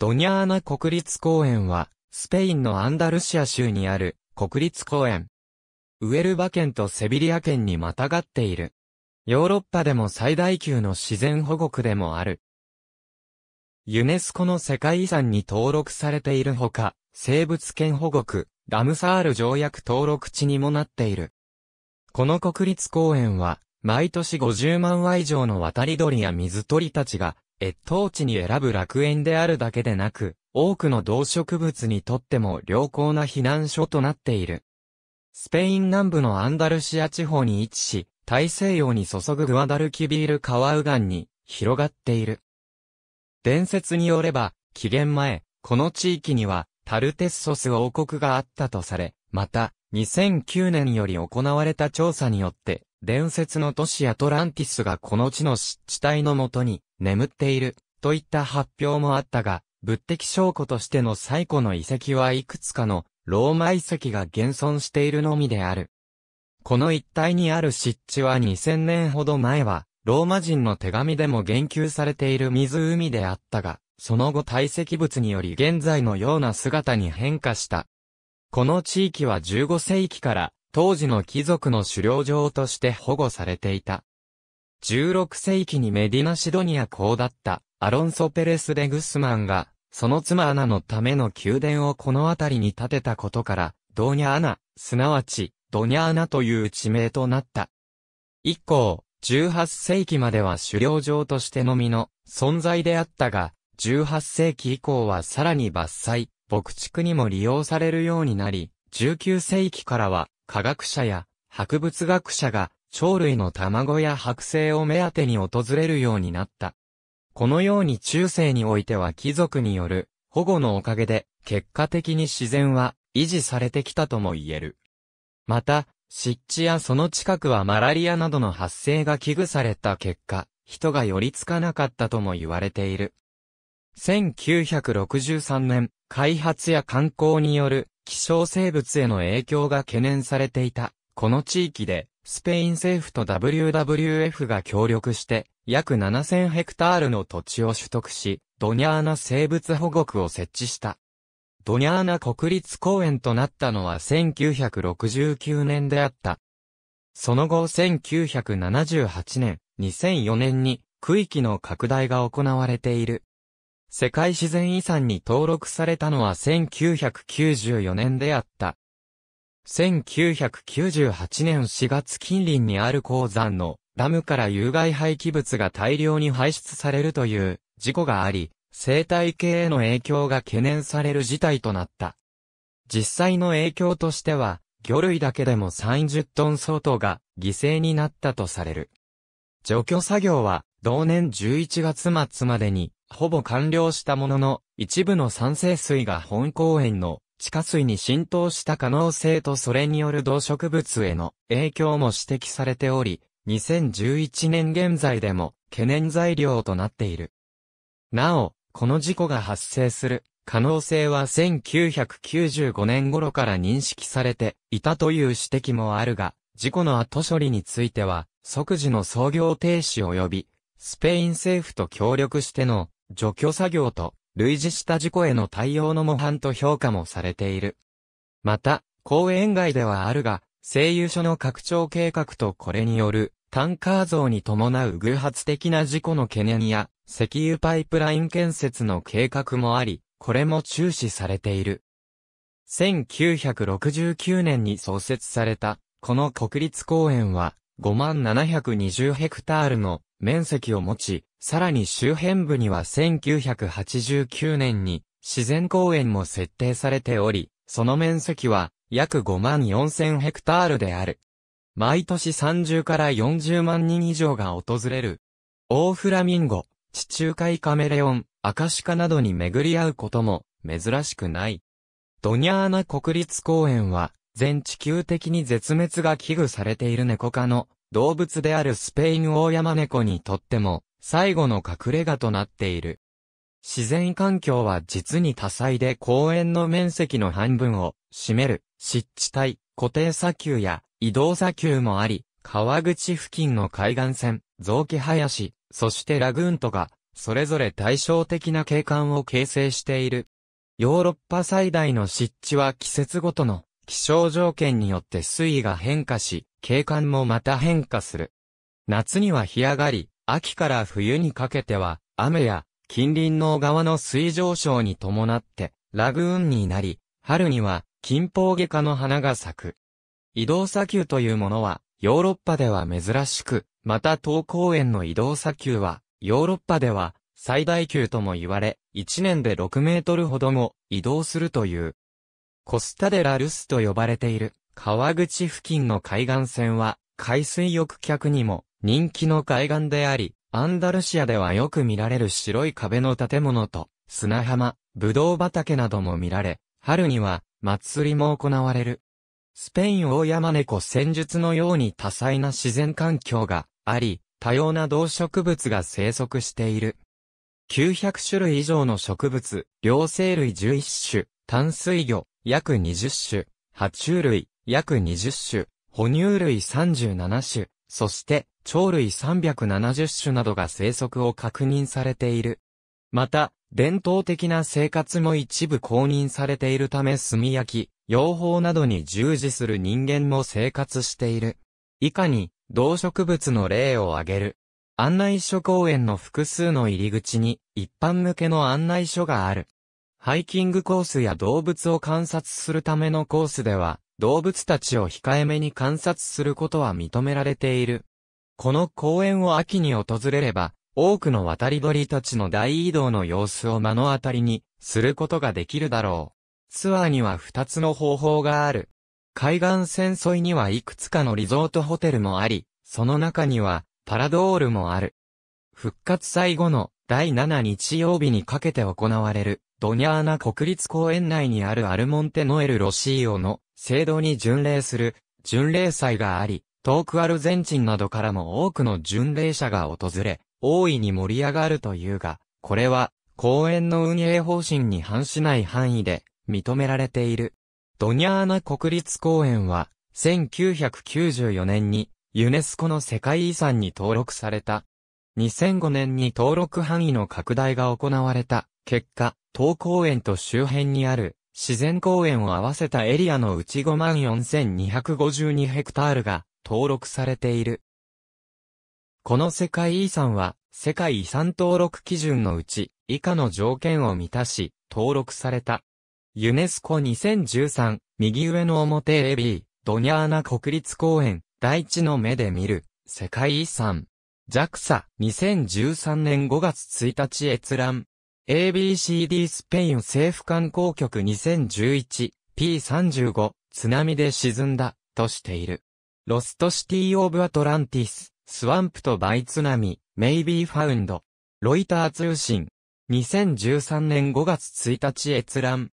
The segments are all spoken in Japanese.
ドニャーナ国立公園は、スペインのアンダルシア州にある国立公園。ウエルバ県とセビリア県にまたがっている。ヨーロッパでも最大級の自然保護区でもある。ユネスコの世界遺産に登録されているほか、生物圏保護区、ラムサール条約登録地にもなっている。この国立公園は、毎年50万羽以上の渡り鳥や水鳥たちが越冬地に選ぶ楽園であるだけでなく、多くの動植物にとっても良好な避難所となっている。スペイン南部のアンダルシア地方に位置し、大西洋に注ぐグアダルキビール川右岸に広がっている。伝説によれば、紀元前、この地域にはタルテッソス王国があったとされ、また、2009年より行われた調査によって、伝説の都市アトランティスがこの地の湿地帯のもとに眠っているといった発表もあったが、物的証拠としての最古の遺跡はいくつかのローマ遺跡が現存しているのみである。この一帯にある湿地は2000年ほど前は、ローマ人の手紙でも言及されている湖であったが、その後堆積物により現在のような姿に変化した。この地域は15世紀から当時の貴族の狩猟場として保護されていた。16世紀にメディナ・シドニア公だったアロンソ・ペレス・デ・グスマンが、その妻アナのための宮殿をこの辺りに建てたことから、ドーニャ・アナ、すなわち、ドニャ・アナという地名となった。以降、18世紀までは狩猟場としてのみの存在であったが、18世紀以降はさらに伐採、牧畜にも利用されるようになり、19世紀からは科学者や博物学者が鳥類の卵や剥製を目当てに訪れるようになった。このように中世においては貴族による保護のおかげで結果的に自然は維持されてきたとも言える。また、湿地やその近くはマラリアなどの発生が危惧された結果、人が寄りつかなかったとも言われている。1963年、開発や観光による希少生物への影響が懸念されていた。この地域で、スペイン政府と WWF が協力して、約7000ヘクタールの土地を取得し、ドニャーナ生物保護区を設置した。ドニャーナ国立公園となったのは1969年であった。その後1978年、2004年に区域の拡大が行われている。世界自然遺産に登録されたのは1994年であった。1998年4月近隣にある鉱山のダムから有害廃棄物が大量に排出されるという事故があり、生態系への影響が懸念される事態となった。実際の影響としては、魚類だけでも30トン相当が犠牲になったとされる。除去作業は同年11月末までにほぼ完了したものの、一部の酸性水が本公園の地下水に浸透した可能性とそれによる動植物への影響も指摘されており、2011年現在でも懸念材料となっている。なお、この事故が発生する可能性は1995年頃から認識されていたという指摘もあるが、事故の後処理については、即時の操業停止及び、スペイン政府と協力しての除去作業と類似した事故への対応の模範と評価もされている。また、公園外ではあるが、声優所の拡張計画とこれによるタンカー像に伴う偶発的な事故の懸念や、石油パイプライン建設の計画もあり、これも注視されている。1969年に創設された、この国立公園は、5720ヘクタールの面積を持ち、さらに周辺部には1989年に自然公園も設定されており、その面積は約5万4000ヘクタールである。毎年30から40万人以上が訪れる。オーフラミンゴ、地中海カメレオン、アカシカなどに巡り合うことも珍しくない。ドニャーナ国立公園は全地球的に絶滅が危惧されている猫科の動物であるスペインオオヤマネコにとっても最後の隠れ家となっている。自然環境は実に多彩で公園の面積の半分を占める湿地帯、固定砂丘や移動砂丘もあり、川口付近の海岸線、雑木林、そしてラグーンとが、それぞれ対照的な景観を形成している。ヨーロッパ最大の湿地は季節ごとの気象条件によって水位が変化し、景観もまた変化する。夏には干上がり、秋から冬にかけては、雨や近隣の小川の水上昇に伴って、ラグーンになり、春には近方外科の花が咲く。移動砂丘というものは、ヨーロッパでは珍しく、また東公園の移動砂丘は、ヨーロッパでは最大級とも言われ、1年で6メートルほども移動するという。コスタデラルスと呼ばれている川口付近の海岸線は海水浴客にも人気の海岸であり、アンダルシアではよく見られる白い壁の建物と砂浜、ぶどう畑なども見られ、春には祭りも行われる。スペイン大山猫戦術のように多彩な自然環境があり、多様な動植物が生息している。900種類以上の植物、両生類11種、淡水魚、約20種、爬虫類、約20種、哺乳類37種、そして、鳥類370種などが生息を確認されている。また、伝統的な生活も一部公認されているため炭焼き、養蜂などに従事する人間も生活している。以下に、動植物の例を挙げる。案内所公園の複数の入り口に、一般向けの案内所がある。ハイキングコースや動物を観察するためのコースでは、動物たちを控えめに観察することは認められている。この公園を秋に訪れれば、多くの渡り鳥たちの大移動の様子を目の当たりにすることができるだろう。ツアーには2つの方法がある。海岸線沿いにはいくつかのリゾートホテルもあり、その中にはパラドールもある。復活最後の第7日曜日にかけて行われるドニャーナ国立公園内にあるアルモンテノエル・ロシーオの聖堂に巡礼する巡礼祭があり、遠くアルゼンチンなどからも多くの巡礼者が訪れ、大いに盛り上がるというが、これは公園の運営方針に反しない範囲で認められている。ドニャーナ国立公園は1994年にユネスコの世界遺産に登録された。2005年に登録範囲の拡大が行われた結果、東公園と周辺にある自然公園を合わせたエリアのうち54,252ヘクタールが登録されている。この世界遺産は世界遺産登録基準のうち以下の条件を満たし登録された。ユネスコ2013右上の表 AB ドニャーナ国立公園大地の目で見る世界遺産。JAXA2013 年5月1日閲覧。ABCD スペイン政府観光局 2011P35 津波で沈んだとしている。ロストシティオブアトランティス、スワンプとバイ津波、メイビーファウンド。ロイター通信。2013年5月1日閲覧。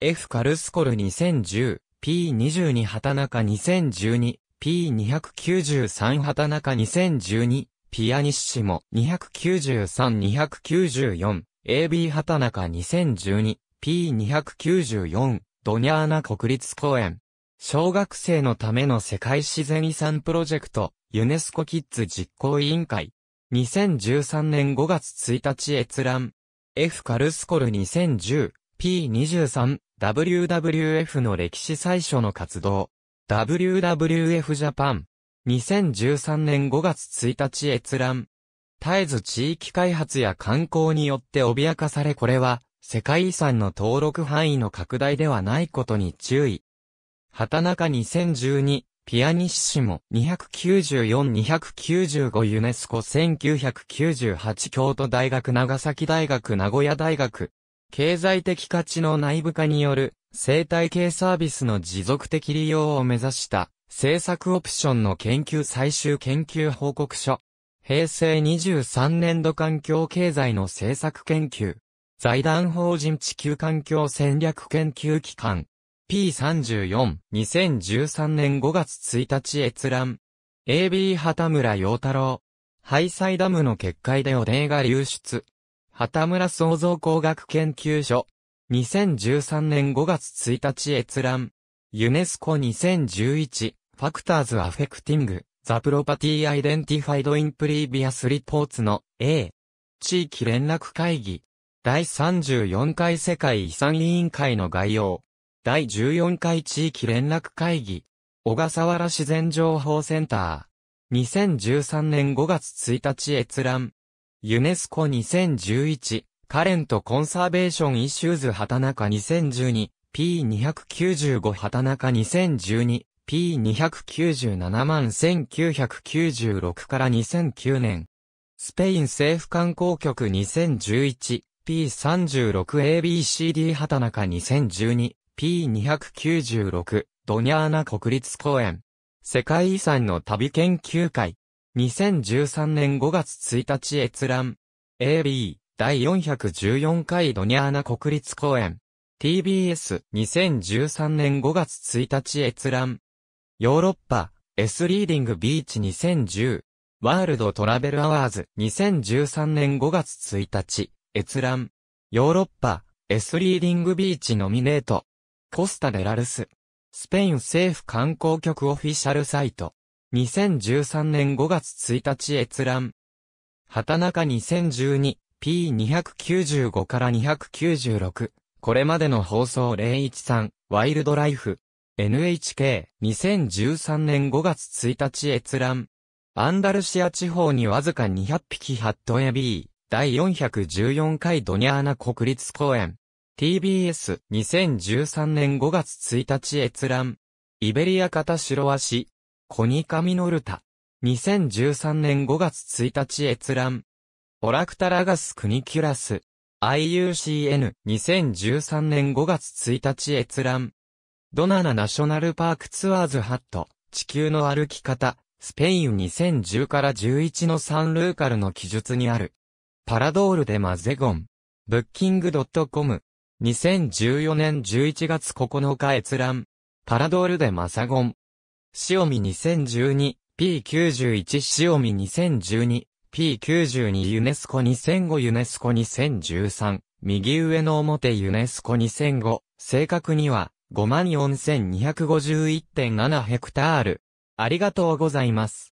F カルスコル 2010P22 畑中 2012P293 畑中2012ピアニッシモ293-294 AB 畑中 2012P294 ドニャーナ国立公園。小学生のための世界自然遺産プロジェクト、ユネスコキッズ実行委員会。2013年5月1日閲覧。F カルスコル 2010P23WWF の歴史最初の活動。WWF ジャパン。2013年5月1日閲覧。絶えず地域開発や観光によって脅かされこれは、世界遺産の登録範囲の拡大ではないことに注意。畑中2012、ピアニッシモ294-295ユネスコ1998京都大学長崎大学名古屋大学。経済的価値の内部化による生態系サービスの持続的利用を目指した政策オプションの研究最終研究報告書。平成23年度環境経済の政策研究、財団法人地球環境戦略研究機関、P34、2013年5月1日閲覧。AB 畑村陽太郎。ハイサイダムの決壊で汚泥が流出。畑村創造工学研究所。2013年5月1日閲覧。ユネスコ2011、ファクターズアフェクティング。The Property Identified in Previous Reports の A 地域連絡会議第34回世界遺産委員会の概要第14回地域連絡会議小笠原自然情報センター2013年5月1日閲覧ユネスコ2011カレントコンサーベーションイシューズ畑中 2012P295 畑中2012 P297 万1996から2009年。スペイン政府観光局 2011P36ABCD 畑中 2012P296 ドニャーナ国立公園。世界遺産の旅研究会。2013年5月1日閲覧。AB 第414回ドニャーナ国立公園。TBS2013 年5月1日閲覧。ヨーロッパ、S リーディングビーチ2010、ワールドトラベルアワーズ2013年5月1日、閲覧。ヨーロッパ、S リーディングビーチノミネート。コスタデラルス。スペイン政府観光局オフィシャルサイト。2013年5月1日閲覧。畑中 2012P295 から296。これまでの放送013、ワイルドライフ。NHK2013 年5月1日閲覧。アンダルシア地方にわずか200匹ハットエビー。第414回ドニャーナ国立公園。TBS2013 年5月1日閲覧。イベリア型白足。コニカミノルタ。2013年5月1日閲覧。オラクタラガスクニキュラス。IUCN2013 年5月1日閲覧。ドナナナショナルパークツアーズハット、地球の歩き方、スペイン2010から11のサンルーカルの記述にある。パラドールでマゼゴン。ブッキングドットコム。2014年11月9日閲覧。パラドールでマサゴン。塩見 2012P91 塩見 2012P92 ユネスコ2005ユネスコ2013右上の表ユネスコ2005正確には54251.7ヘクタール。ありがとうございます。